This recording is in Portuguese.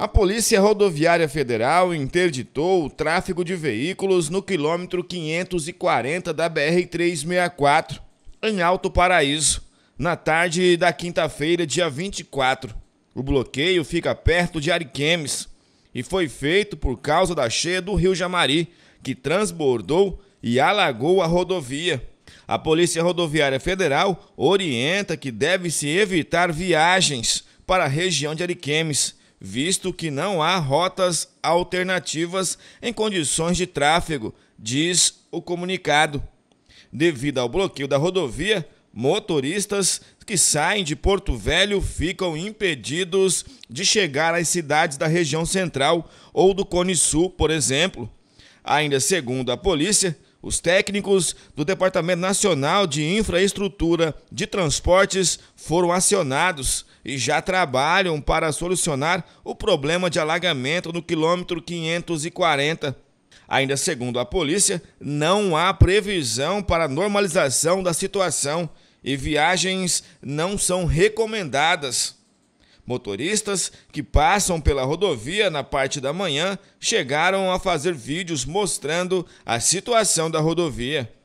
A Polícia Rodoviária Federal interditou o tráfego de veículos no quilômetro 540 da BR-364, em Alto Paraíso, na tarde da quinta-feira, dia 24. O bloqueio fica perto de Ariquemes e foi feito por causa da cheia do rio Jamari, que transbordou e alagou a rodovia. A Polícia Rodoviária Federal orienta que deve-se evitar viagens para a região de Ariquemes visto que não há rotas alternativas em condições de tráfego, diz o comunicado. Devido ao bloqueio da rodovia, motoristas que saem de Porto Velho ficam impedidos de chegar às cidades da região central ou do Cone Sul, por exemplo. Ainda segundo a polícia, os técnicos do Departamento Nacional de Infraestrutura de Transportes foram acionados e já trabalham para solucionar o problema de alagamento no quilômetro 540. Ainda segundo a polícia, não há previsão para normalização da situação e viagens não são recomendadas. Motoristas que passam pela rodovia na parte da manhã chegaram a fazer vídeos mostrando a situação da rodovia.